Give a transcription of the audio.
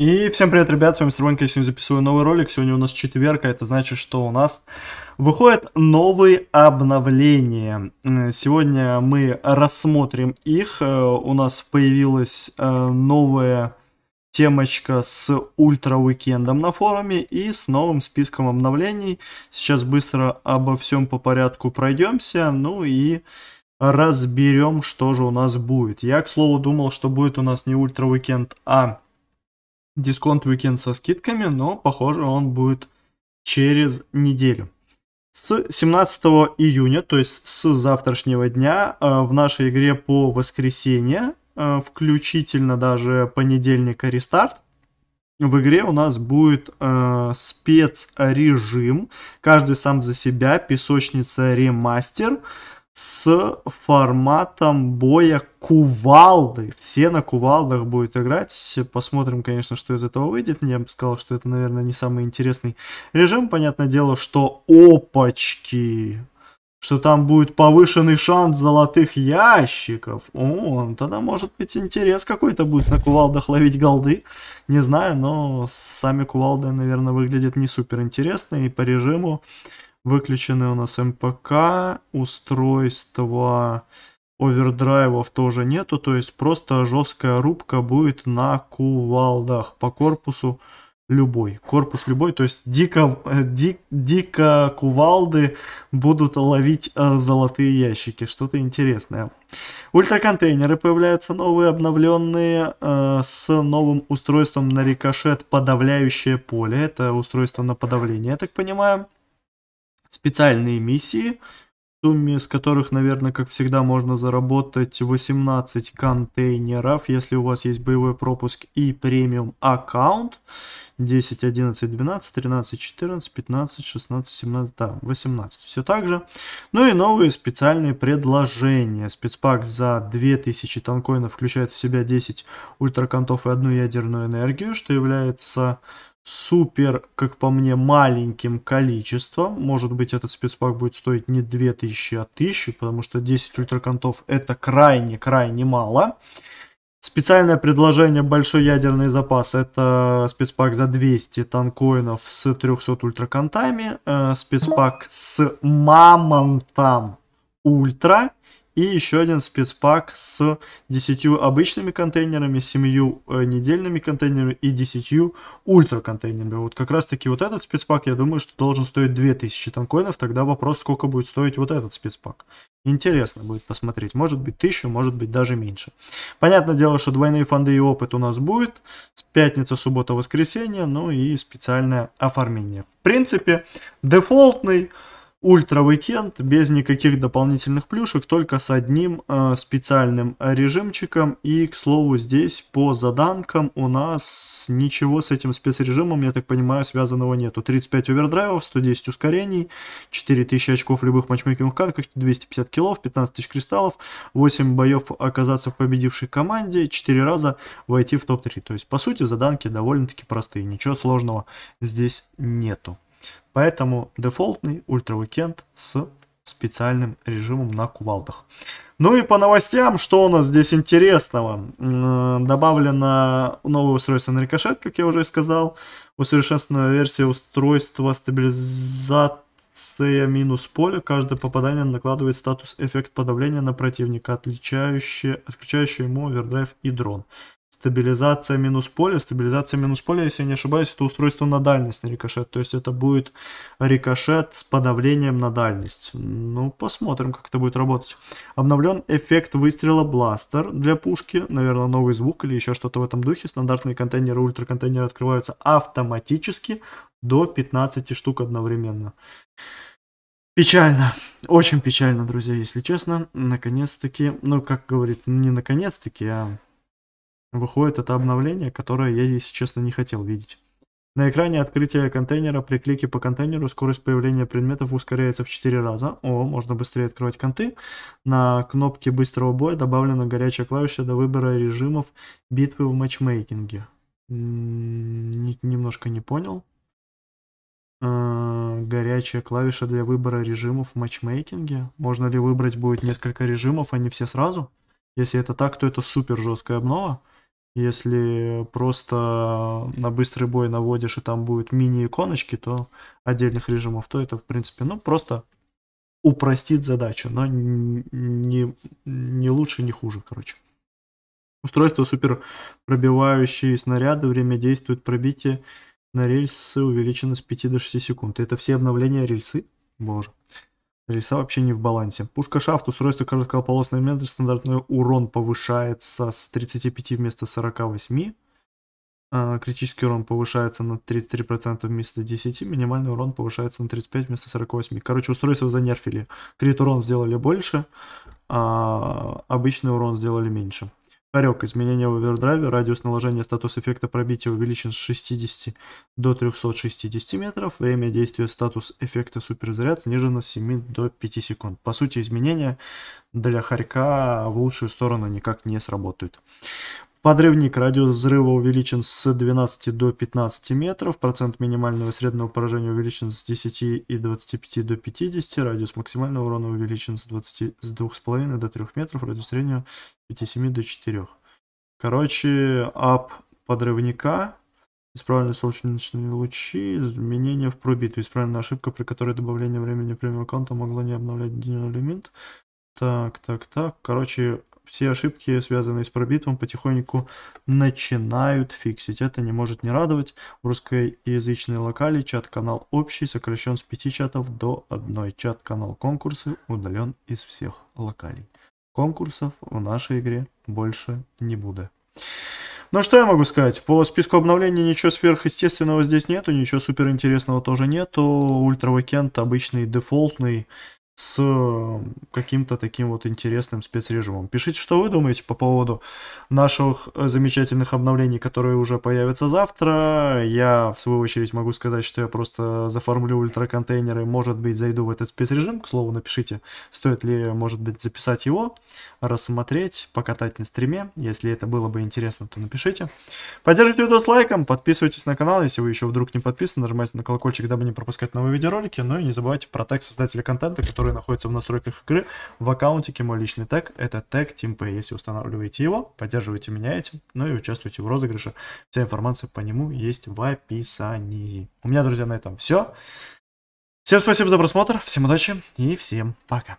И всем привет, ребят, с вами Сервенко, я сегодня записываю новый ролик, сегодня у нас четверг, а это значит, что у нас выходят новые обновления. Сегодня мы рассмотрим их, э, у нас появилась э, новая темочка с ультра уикендом на форуме и с новым списком обновлений. Сейчас быстро обо всем по порядку пройдемся, ну и разберем, что же у нас будет. Я, к слову, думал, что будет у нас не ультра уикенд, а дисконт уикенд со скидками, но, похоже, он будет через неделю. С 17 июня, то есть с завтрашнего дня, э, в нашей игре по воскресенье, э, включительно даже понедельника рестарт, в игре у нас будет э, спецрежим, каждый сам за себя, песочница ремастер, с форматом боя кувалды. Все на кувалдах будут играть. Посмотрим, конечно, что из этого выйдет. Я бы сказал, что это, наверное, не самый интересный режим. Понятное дело, что опачки что там будет повышенный шанс золотых ящиков. О, ну тогда может быть интерес какой-то будет на кувалдах ловить голды. Не знаю, но сами кувалды, наверное, выглядят не супер интересно и по режиму Выключены у нас МПК, устройства овердрайвов тоже нету, то есть просто жесткая рубка будет на кувалдах по корпусу любой. Корпус любой, то есть дико, э, ди, дико кувалды будут ловить э, золотые ящики. Что-то интересное. Ультраконтейнеры появляются новые, обновленные э, с новым устройством на рикошет подавляющее поле. Это устройство на подавление, я так понимаю специальные миссии, в сумме с которых, наверное, как всегда, можно заработать 18 контейнеров, если у вас есть боевой пропуск и премиум аккаунт. 10, 11, 12, 13, 14, 15, 16, 17, да, 18. Все так же. Ну и новые специальные предложения. Спецпак за 2000 танкоинов включает в себя 10 ультраконтов и одну ядерную энергию, что является супер, как по мне, маленьким количеством. Может быть, этот спецпак будет стоить не 2000, а 1000, потому что 10 ультраконтов это крайне-крайне мало. Специальное предложение «Большой ядерный запас» — это спецпак за 200 танкоинов с 300 ультраконтами, э, спецпак с мамонтом ультра и еще один спецпак с 10 обычными контейнерами, 7 э, недельными контейнерами и 10 ультра контейнерами. Вот как раз таки вот этот спецпак, я думаю, что должен стоить 2000 танкоинов. Тогда вопрос, сколько будет стоить вот этот спецпак. Интересно будет посмотреть. Может быть 1000, может быть даже меньше. Понятное дело, что двойные фонды и опыт у нас будет. с Пятница, суббота, воскресенье. Ну и специальное оформление. В принципе, дефолтный ультра уикенд без никаких дополнительных плюшек, только с одним э, специальным режимчиком. И, к слову, здесь по заданкам у нас ничего с этим спецрежимом, я так понимаю, связанного нету. 35 овердрайвов, 110 ускорений, 4000 очков в любых матчмейкинговых картах, 250 киллов, 15 тысяч кристаллов, 8 боев оказаться в победившей команде, 4 раза войти в топ-3. То есть, по сути, заданки довольно-таки простые, ничего сложного здесь нету. Поэтому дефолтный ультра-уикенд с специальным режимом на кувалдах. Ну и по новостям, что у нас здесь интересного? Добавлено новое устройство на рикошет, как я уже сказал. Усовершенствованная версия устройства стабилизация минус поле. Каждое попадание накладывает статус эффект подавления на противника, отключающий отключающий ему овердрайв и дрон стабилизация минус поля Стабилизация минус поля если я не ошибаюсь, это устройство на дальность на рикошет. То есть это будет рикошет с подавлением на дальность. Ну, посмотрим, как это будет работать. Обновлен эффект выстрела бластер для пушки. Наверное, новый звук или еще что-то в этом духе. Стандартные контейнеры, ультраконтейнеры открываются автоматически до 15 штук одновременно. Печально, очень печально, друзья, если честно. Наконец-таки, ну, как говорится, не наконец-таки, а выходит это обновление, которое я, если честно, не хотел видеть. На экране открытия контейнера при клике по контейнеру скорость появления предметов ускоряется в 4 раза. О, можно быстрее открывать конты. На кнопке быстрого боя добавлена горячая клавиша для выбора режимов битвы в матчмейкинге. Немножко не понял. Э, горячая клавиша для выбора режимов в матчмейкинге. Можно ли выбрать будет несколько режимов, а не все сразу? Если это так, то это супер жесткая обнова. Если просто на быстрый бой наводишь и там будут мини-иконочки, то отдельных режимов, то это, в принципе, ну, просто упростит задачу, но не, не лучше, не хуже, короче. Устройство супер пробивающие снаряды, время действует пробитие на рельсы увеличено с 5 до 6 секунд. Это все обновления рельсы? Боже. Риса вообще не в балансе. Пушка шафт, устройство короткополосной метры, стандартный урон повышается с 35 вместо 48. А, критический урон повышается на 33% вместо 10, минимальный урон повышается на 35 вместо 48. Короче, устройство занерфили. Крит урон сделали больше, а обычный урон сделали меньше. Хорек. Изменение в овердрайве. Радиус наложения статус эффекта пробития увеличен с 60 до 360 метров. Время действия статус эффекта суперзаряд снижено с 7 до 5 секунд. По сути, изменения для хорька в лучшую сторону никак не сработают. Подрывник радиус взрыва увеличен с 12 до 15 метров, процент минимального среднего поражения увеличен с 10 и 25 до 50, радиус максимального урона увеличен с, 20, с 2,5 до 3 метров, радиус среднего 5,7 до 4. Короче, ап подрывника, исправлены солнечные лучи, изменения в пробиту, исправлена ошибка, при которой добавление времени премиум аккаунта могло не обновлять лимит. Так, так, так. Короче, все ошибки, связанные с пробитвом, потихоньку начинают фиксить. Это не может не радовать. В русскоязычной локали чат-канал общий сокращен с 5 чатов до 1. Чат-канал конкурсы удален из всех локалей. Конкурсов в нашей игре больше не будет. Ну что я могу сказать? По списку обновлений ничего сверхъестественного здесь нету, ничего суперинтересного тоже нету. Ультра Weekend обычный дефолтный с э, каким-то таким вот интересным спецрежимом. Пишите, что вы думаете по поводу наших э, замечательных обновлений, которые уже появятся завтра. Я, в свою очередь, могу сказать, что я просто заформлю ультраконтейнеры, может быть, зайду в этот спецрежим. К слову, напишите, стоит ли, может быть, записать его, рассмотреть, покатать на стриме. Если это было бы интересно, то напишите. Поддержите с лайком, подписывайтесь на канал, если вы еще вдруг не подписаны, нажимайте на колокольчик, дабы не пропускать новые видеоролики. Ну и не забывайте про тег создателя контента, который которые находятся в настройках игры. В аккаунтике мой личный тег — это тег TeamPay. Если устанавливаете его, поддерживаете, меняете, ну и участвуйте в розыгрыше. Вся информация по нему есть в описании. У меня, друзья, на этом все. Всем спасибо за просмотр, всем удачи и всем пока.